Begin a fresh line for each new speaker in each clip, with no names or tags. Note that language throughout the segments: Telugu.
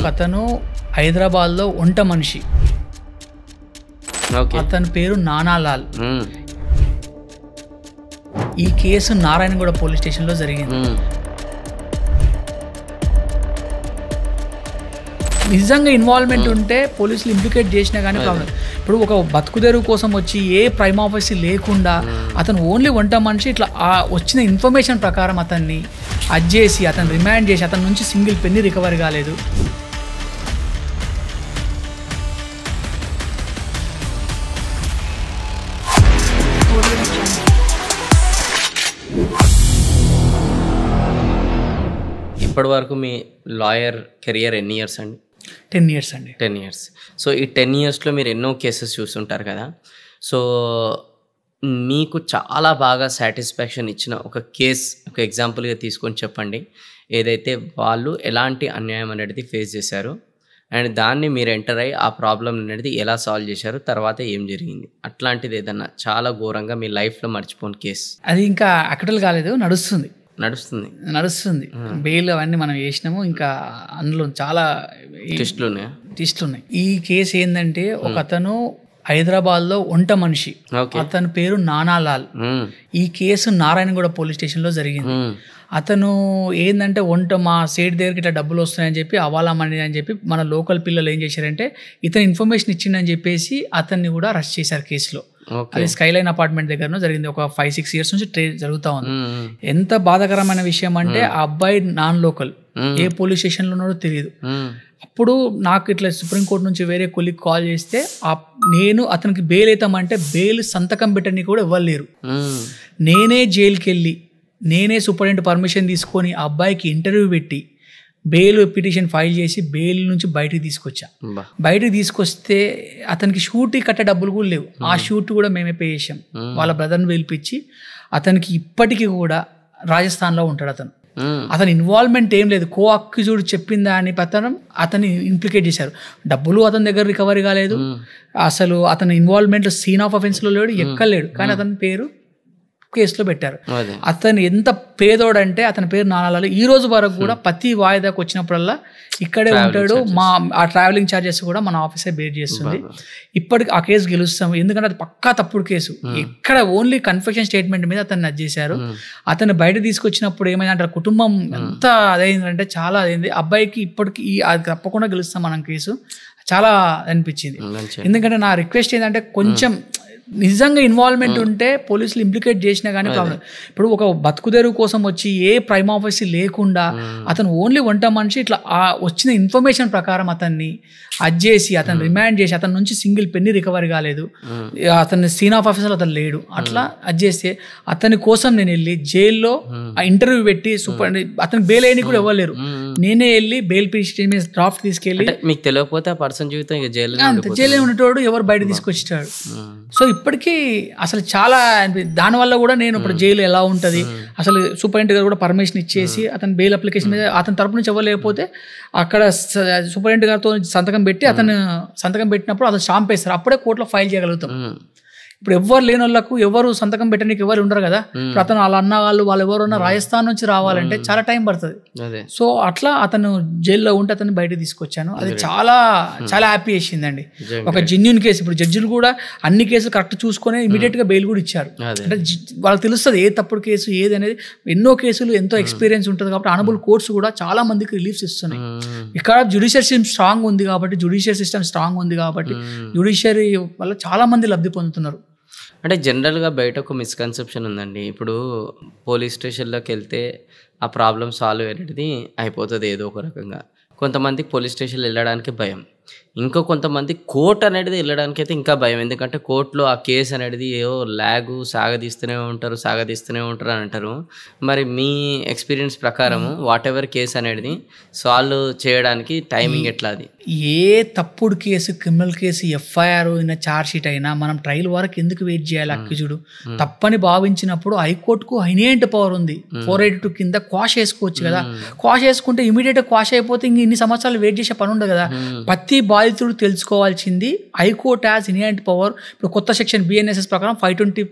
ఒక అతను హైదరాబాద్లో ఒంట మనిషి అతని పేరు నానాలాల్ ఈ కేసు నారాయణగూడ పోలీస్ స్టేషన్లో జరిగింది నిజంగా ఇన్వాల్వ్మెంట్ ఉంటే పోలీసులు ఇంప్లికేట్ చేసినా కానీ ప్రాబ్లం ఇప్పుడు ఒక బతుకుదేరు కోసం వచ్చి ఏ ప్రైమ్ ఆఫీసర్ లేకుండా అతను ఓన్లీ వంట మనిషి ఇట్లా ఆ వచ్చిన ఇన్ఫర్మేషన్ ప్రకారం అతన్ని అది చేసి అతను రిమాండ్ చేసి అతని నుంచి సింగిల్ పెన్ని రికవర్ కాలేదు
ఇప్పటి వరకు మీ లాయర్ కెరియర్ ఎన్ని ఇయర్స్ అండి టెన్ ఇయర్స్ అండి టెన్ ఇయర్స్ సో ఈ టెన్ ఇయర్స్లో మీరు ఎన్నో కేసెస్ చూస్తుంటారు కదా సో మీకు చాలా బాగా సాటిస్ఫాక్షన్ ఇచ్చిన ఒక కేస్ ఒక ఎగ్జాంపుల్గా తీసుకొని చెప్పండి ఏదైతే వాళ్ళు ఎలాంటి అన్యాయం అనేది ఫేస్ చేశారు అండ్ దాన్ని మీరు ఎంటర్ అయ్యి ఆ ప్రాబ్లం అనేది ఎలా సాల్వ్ చేశారు తర్వాత ఏం జరిగింది అట్లాంటిది ఏదన్నా చాలా ఘోరంగా మీ లైఫ్లో మర్చిపోని కేసు
అది ఇంకా అక్కడలు కాలేదు నడుస్తుంది నడుస్తుంది నడుస్తుంది బెయిల్ అవన్నీ మనం చేసినాము ఇంకా అందులో చాలా టెస్ట్లు ఉన్నాయి టెస్ట్లు ఉన్నాయి ఈ కేసు ఏంటంటే ఒక అతను హైదరాబాద్ లో ఒంట మనిషి అతని పేరు నానాలాల్ ఈ కేసు నారాయణగూడ పోలీస్ స్టేషన్ లో జరిగింది అతను ఏంటంటే వంట మా సేట్ దగ్గరికి ఇట్లా డబ్బులు వస్తున్నాయని చెప్పి అవాలా మనీ అని చెప్పి మన లోకల్ పిల్లలు ఏం చేశారంటే ఇతను ఇన్ఫర్మేషన్ ఇచ్చిండని చెప్పేసి అతన్ని కూడా అరెస్ట్ చేశారు కేసులో అది స్కైలైన్ అపార్ట్మెంట్ దగ్గర జరిగింది ఒక ఫైవ్ సిక్స్ ఇయర్స్ నుంచి ట్రే జరుగుతూ ఉంది ఎంత బాధాకరమైన విషయం అంటే ఆ అబ్బాయి నాన్ లోకల్ ఏ పోలీస్ స్టేషన్ లో ఉన్నాడో తెలియదు అప్పుడు నాకు ఇట్లా సుప్రీంకోర్టు నుంచి వేరే కొలిక్ కాల్ చేస్తే నేను అతనికి బెయిల్ అవుతామంటే బెయిల్ సంతకం పెట్టని కూడా ఇవ్వలేరు నేనే జైలుకి వెళ్ళి నేనే సూపర్టెంట్ పర్మిషన్ తీసుకొని ఆ అబ్బాయికి ఇంటర్వ్యూ పెట్టి బెయిల్ పిటిషన్ ఫైల్ చేసి బెయిల్ నుంచి బయటకు తీసుకొచ్చా బయటకు తీసుకొస్తే అతనికి షూట్ కట్టే డబ్బులు కూడా లేవు ఆ షూట్ కూడా మేమే పే చేసాం వాళ్ళ బ్రదర్ని పిలిపించి అతనికి ఇప్పటికీ కూడా రాజస్థాన్లో ఉంటాడు అతను Hmm. అతని ఇన్వాల్వ్మెంట్ ఏం లేదు కో అక్యూజుడ్ చెప్పిందా అని పతనం అతని ఇంప్లికేట్ చేశారు డబ్బులు అతని దగ్గర రికవరీ కాలేదు hmm. అసలు అతని ఇన్వాల్వ్మెంట్ సీన్ ఆఫ్ అఫెన్స్లో లేడు ఎక్కలేడు hmm. కానీ అతని పేరు కేసులో పెట్టారు అతను ఎంత పేదోడంటే అతని పేరు నానాలాలు ఈ రోజు వరకు కూడా hmm. ప్రతి వాయిదాకు వచ్చినప్పుడల్లా ఇక్కడే ఉంటాడు మా ఆ ట్రావెలింగ్ ఛార్జెస్ కూడా మన ఆఫీసే బేర్ చేస్తుంది ఇప్పటికి ఆ కేసు గెలుస్తాము ఎందుకంటే అది పక్కా తప్పుడు కేసు ఇక్కడ ఓన్లీ కన్ఫెషన్ స్టేట్మెంట్ మీద అతన్ని అది చేశారు hmm. అతను బయట తీసుకొచ్చినప్పుడు అంటే కుటుంబం hmm. ఎంత అదైందంటే చాలా అదైంది అబ్బాయికి ఇప్పటికి ఈ అది తప్పకుండా గెలుస్తాం మనం కేసు చాలా అనిపించింది ఎందుకంటే నా రిక్వెస్ట్ ఏంటంటే కొంచెం నిజంగా ఇన్వాల్వ్మెంట్ hmm. ఉంటే పోలీసులు ఇంప్లికేట్ చేసినా కానీ ప్రాబ్లం ఇప్పుడు ఒక బతుకుదేరు కోసం వచ్చి ఏ ప్రైమ్ ఆఫీసర్ లేకుండా hmm. అతను ఓన్లీ వంట మనిషి ఇట్లా ఆ వచ్చిన ఇన్ఫర్మేషన్ ప్రకారం అతన్ని అది చేసి అతను రిమాండ్ hmm. చేసి అతని నుంచి సింగిల్ పెన్ని రికవర్ కాలేదు అతని సీన్ ఆఫ్ ఆఫీసర్ అతను లేడు అట్లా అది చేస్తే అతని కోసం నేను వెళ్ళి జైల్లో ఆ ఇంటర్వ్యూ పెట్టి సూపర్ అతను బెయిల్ అయిన కూడా ఇవ్వలేరు నేనే వెళ్ళి బెయిల్ పిటిషన్ మీద డ్రాఫ్ట్ తీసుకెళ్ళి మీకు
తెలియకపోతే ఆ పర్సన్ జీవితం ఇక జైలు అంత జైలు
ఉన్నటోడు ఎవరు బయట తీసుకొచ్చాడు సో ఇప్పటికీ అసలు చాలా దాని వల్ల కూడా నేను ఇప్పుడు జైలు ఎలా ఉంటుంది అసలు సూపరింటెండెంట్ గారు కూడా పర్మిషన్ ఇచ్చేసి అతని బెయిల్ అప్లికేషన్ మీద అతని తరపు నుంచి ఇవ్వలేకపోతే అక్కడ సూపరింటెండెంట్ గారితో సంతకం పెట్టి అతను సంతకం పెట్టినప్పుడు అతను షాంప్ వేస్తారు అప్పుడే కోర్టులో ఫైల్ చేయగలుగుతాం ఇప్పుడు ఎవరు లేని వాళ్ళకు ఎవరు సంతకం పెట్టడానికి ఎవరు ఉండరు కదా ఇప్పుడు అతను వాళ్ళ అన్న వాళ్ళు వాళ్ళు ఎవరున్నా రాజస్థాన్ నుంచి రావాలంటే చాలా టైం పడుతుంది సో అట్లా అతను జైల్లో ఉంటే అతను బయట తీసుకొచ్చాను అది చాలా చాలా హ్యాపీ వేసిందండి ఒక జెన్యున్ కేసు ఇప్పుడు జడ్జిలు కూడా అన్ని కేసులు కరెక్ట్ చూసుకొని ఇమీడియట్ గా బెయిల్ కూడా ఇచ్చారు అంటే వాళ్ళకి తెలుస్తుంది ఏ తప్పుడు కేసు ఏది అనేది ఎన్నో కేసులు ఎంతో ఎక్స్పీరియన్స్ ఉంటుంది కాబట్టి ఆనబుల్ కోర్ట్స్ కూడా చాలా మందికి రిలీఫ్స్ ఇస్తున్నాయి ఇక్కడ జ్యుడిషియల్ సిస్టమ్ స్ట్రాంగ్ ఉంది కాబట్టి జ్యుడిషియల్ సిస్టమ్ స్ట్రాంగ్ ఉంది కాబట్టి జ్యుడిషియరీ వల్ల చాలా మంది లబ్ధి పొందుతున్నారు
అంటే జనరల్గా బయట ఒక మిస్కన్సెప్షన్ ఉందండి ఇప్పుడు పోలీస్ స్టేషన్లోకి వెళ్తే ఆ ప్రాబ్లం సాల్వ్ అనేది అయిపోతుంది ఏదో ఒక రకంగా కొంతమందికి పోలీస్ స్టేషన్ వెళ్ళడానికి భయం ఇంకా కొంతమంది కోర్ట్ అనేది వెళ్ళడానికి అయితే ఇంకా భయం ఎందుకంటే కోర్టులో ఆ కేసు అనేది ఏవో ల్యాగు సాగదీస్తూనే ఉంటారు సాగదీస్తూనే ఉంటారు అని అంటారు మరి మీ ఎక్స్పీరియన్స్ ప్రకారము వాట్ ఎవర్ కేసు అనేది సాల్వ్ చేయడానికి
టైమింగ్ ఎట్లా అది ఏ తప్పుడు కేసు క్రిమినల్ కేసు ఎఫ్ఐఆర్ అయినా ఛార్జ్షీట్ అయినా మనం ట్రయల్ వరకు ఎందుకు వెయిట్ చేయాలి అక్యూజుడు తప్పని భావించినప్పుడు హైకోర్టుకు హైనేంట్ పవర్ ఉంది ఫోర్ ఎయిటీ టూ కింద క్వాష్ వేసుకోవచ్చు కదా క్వాష్ వేసుకుంటే ఇమీడియట్గా క్వాష్ అయిపోతే ఇంక ఇన్ని సంవత్సరాలు వెయిట్ చేసే పని ఉండదు కదా ప్రతి బా బాధితుడు తెలుసుకోవాల్సింది హైకోర్ట్ యాజ్ ఇనియంట్ పవర్ ఇప్పుడు కొత్త సెక్షన్ బిఎన్ఎస్ఎస్ ప్రకారం ఫైవ్ ట్వంటీ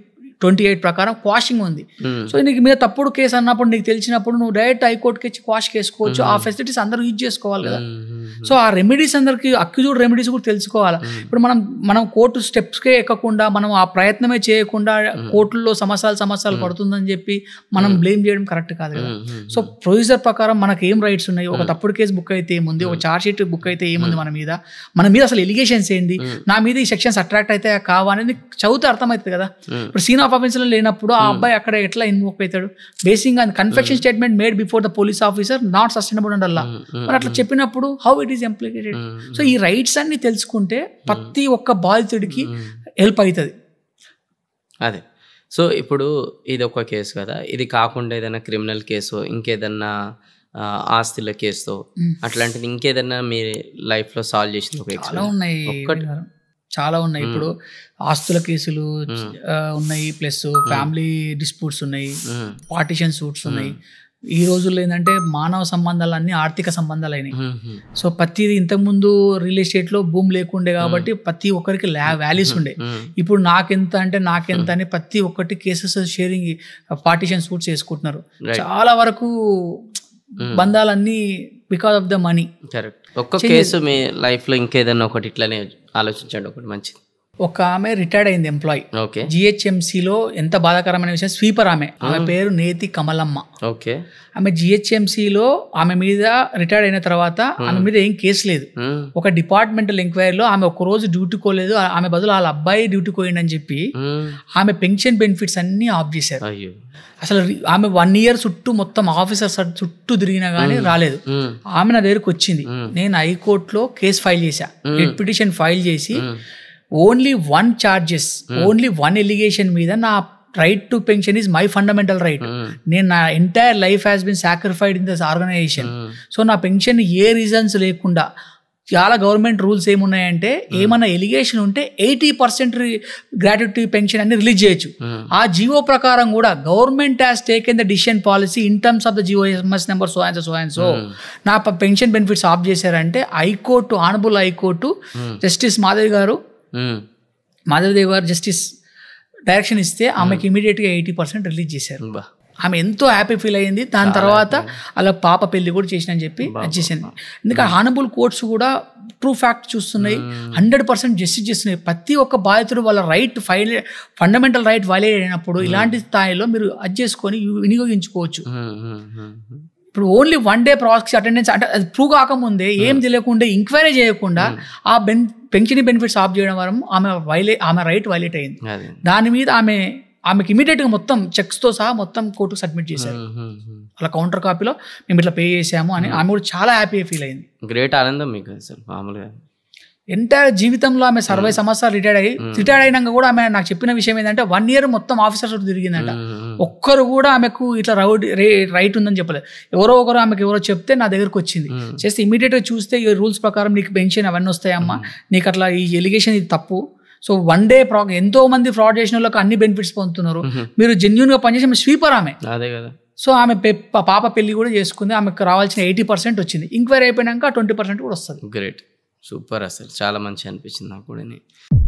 ట్వంటీ ఎయిట్ ప్రకారం క్వాషింగ్ ఉంది hmm. సో నీకు మీద తప్పుడు కేసు అన్నప్పుడు నీకు తెలిసినప్పుడు నువ్వు డైరెక్ట్ హైకోర్టుకి ఇచ్చి క్వాష్ చేసుకోవచ్చు ఆ hmm. ఫెసిలిటీస్ అందరూ యూజ్ చేసుకోవాలి కదా hmm, సో ఆ రెమెడీస్ అందరికి అక్యూజ్డ్ రెమెడీస్ కూడా తెలుసుకోవాలి ఇప్పుడు మనం మనం కోర్టు స్టెప్స్కే ఎక్కకుండా మనం ఆ ప్రయత్నమే చేయకుండా కోర్టుల్లో సమస్యలు సమస్యలు పడుతుందని చెప్పి మనం బ్లేమ్ చేయడం కరెక్ట్ కాదు కదా సో ప్రొసీజర్ ప్రకారం మనకు ఏం రైట్స్ ఉన్నాయి ఒక తప్పుడు కేసు బుక్ అయితే ఏముంది ఒక చార్జ్ షీట్ బుక్ అయితే ఏముంది మన మీద మన మీద అసలు ఎలిగేషన్స్ ఏంది నా మీద ఈ సెక్షన్స్ అట్రాక్ట్ అయితే కావా అనేది చదివితే అర్థమవుతుంది కదా ఇప్పుడు సీన్ అఫెన్స్లో లేనప్పుడు ఆ hmm. అబ్బాయి అక్కడ ఎట్లా ఇన్వోక్ అవుతాడు basing and confession statement made before the police officer not sustainable and all మరి అట్లా hmm. చెప్పినప్పుడు how it is implicated so ఈ రైట్స్ అన్ని తెలుసుకుంటే hmm. ప్రతి ఒక్క బాధితుడికి హెల్ప్ అవుతుంది
అదే సో ఇప్పుడు ఇది ఒక కేసు కదా ఇది కాకుండా ఏదైనా క్రిమినల్ కేసు ఇంకేదన్నా ఆస్తుల కేసు అట్లాంటిది ఇంకేదన్నా మీ లైఫ్ లో సాల్వ్ చేసిన ఒక ఉన్నాయి
చాలా ఉన్నాయి ఇప్పుడు ఆస్తుల కేసులు ఉన్నాయి ప్లస్ ఫ్యామిలీ డిస్ప్యూట్స్ ఉన్నాయి పార్టిషన్ సూట్స్ ఉన్నాయి ఈ రోజుల్లో ఏంటంటే మానవ సంబంధాలన్నీ ఆర్థిక సంబంధాలు అయినాయి సో ప్రతిది ఇంతకుముందు రియల్ ఎస్టేట్ లో భూమి లేకుండే కాబట్టి ప్రతి ఒక్కరికి వాల్యూస్ ఉండే ఇప్పుడు నాకెంత అంటే నాకెంత అని ప్రతి ఒక్కటి కేసెస్ షేరింగ్ పార్టీషన్ సూట్స్ చేసుకుంటున్నారు చాలా వరకు Hmm. బంధాలన్నీ because of the money
correct ఒక్క కేసు మీ లైఫ్ లో ఇంకేదన్నా ఒకటి ఇట్లానే ఆలోచించండి ఒకటి మంచిది
ఒక ఆమె రిటైర్డ్ అయింది ఎంప్లాయీ ఓకే లో ఎంత బాధాకరమైన విషయం స్వీపర్ ఆమె ఆమె hmm. పేరు నేతి కమలమ్మ ఓకే ఆమె లో ఆమె మీద రిటైర్డ్ అయిన తర్వాత hmm. ఆమె మీద ఏం కేసు లేదు hmm. ఒక డిపార్ట్మెంటల్ ఎంక్వైరీలో ఆమె ఒక రోజు డ్యూటీ కోలేదు ఆమె బదులు వాళ్ళ అబ్బాయి డ్యూటీ అని చెప్పి ఆమె పెన్షన్ బెనిఫిట్స్ అన్ని ఆఫ్ చేశారు అసలు ఆమె వన్ ఇయర్ చుట్టూ మొత్తం ఆఫీసర్ చుట్టూ తిరిగినా కానీ రాలేదు ఆమె నా దగ్గరకు వచ్చింది నేను హైకోర్టులో కేసు ఫైల్ చేశా పిటిషన్ ఫైల్ చేసి only one charges only one allegation మీద నా right to pension is my fundamental right నేను నా entire life has been sacrificed in this organisation so నా పెన్షన్ ఏ రీజన్స్ లేకుండా చాలా గవర్నమెంట్ రూల్స్ ఏమున్నాయంటే hmm. ఏమైనా ఎలిగేషన్ ఉంటే ఎయిటీ పర్సెంట్ గ్రాట్యుటీ పెన్షన్ అన్ని రిలీజ్ చేయొచ్చు hmm. ఆ జియో ప్రకారం కూడా government has in the decision policy in terms of the GO MS number so and so and so నా పెన్షన్ బెనిఫిట్స్ ఆఫ్ చేశారంటే high court honourable high court justice Madhavi గారు Hmm. దేవ్ గారు జస్టిస్ డైరెక్షన్ ఇస్తే ఆమెకి ఇమీడియట్గా ఎయిటీ పర్సెంట్ రిలీజ్ చేశారు ఆమె ఎంతో హ్యాపీ ఫీల్ అయ్యింది దాని తర్వాత అలా పాప పెళ్లి కూడా చేసినని చెప్పి చేసింది ఎందుకంటే hmm. హానబుల్ కోర్ట్స్ కూడా ట్రూ ఫ్యాక్ట్ చూస్తున్నాయి హండ్రెడ్ పర్సెంట్ జస్టిస్ చేస్తున్నాయి ప్రతి ఒక్క బాధితుడు వాళ్ళ right file fundamental right violate అయినప్పుడు hmm. ఇలాంటి స్థాయిలో మీరు అది చేసుకొని వినియోగించుకోవచ్చు ఇప్పుడు only one day process attendance అంటే అది ప్రూవ్ కాకముందే ఏం తెలియకుండా ఎంక్వైరీ చేయకుండా ఆ బెన్ పెన్షన్ బెనిఫిట్స్ ఆఫ్ చేయడం వల్ల ఆమె వైలే ఆమె రైట్ వైలేట్ అయింది దాని మీద ఆమె ఆమెకి గా మొత్తం చెక్స్తో సహా మొత్తం కోర్టు సబ్మిట్ చేశారు అలా కౌంటర్ కాపీలో మేము ఇట్లా పే చేసాము అని ఆమె కూడా చాలా హ్యాపీగా ఫీల్ అయింది గ్రేట్ ఆనందం
మీకు మామూలుగా
ఎంటైర్ జీవితంలో ఆమె సర్వై సంవత్సరాలు రిటైర్డ్ అయ్యి రిటైర్డ్ అయినాక కూడా ఆమె నాకు చెప్పిన విషయం ఏంటంటే వన్ ఇయర్ మొత్తం ఆఫీసర్స్ తిరిగిందంట ఒక్కరు కూడా ఆమెకు ఇట్లా రౌడ్ రైట్ ఉందని చెప్పలేదు ఎవరో ఒకరు ఆమెకు ఎవరో చెప్తే నా దగ్గరకు వచ్చింది చేస్తే ఇమీడియట్గా చూస్తే ఈ రూల్స్ ప్రకారం నీకు పెన్షన్ అవన్నీ వస్తాయమ్మా నీకు అట్లా ఈ ఎలిగేషన్ ఇది తప్పు సో వన్ డే ప్రా ఎంతో మంది ఫ్రాడ్ చేసిన వాళ్ళకి అన్ని బెనిఫిట్స్ పొందుతున్నారు మీరు జెన్యున్గా పనిచేసి స్వీపర్ ఆమె సో ఆమె పాప పెళ్లి కూడా చేసుకుంది ఆమెకు రావాల్సిన ఎయిటీ పర్సెంట్ వచ్చింది ఇంక్వైరీ అయిపోయినాక ట్వంటీ పర్సెంట్ కూడా వస్తుంది
గ్రేట్ సూపర్ అసలు చాలా మంచి అనిపించింది నాకు కూడా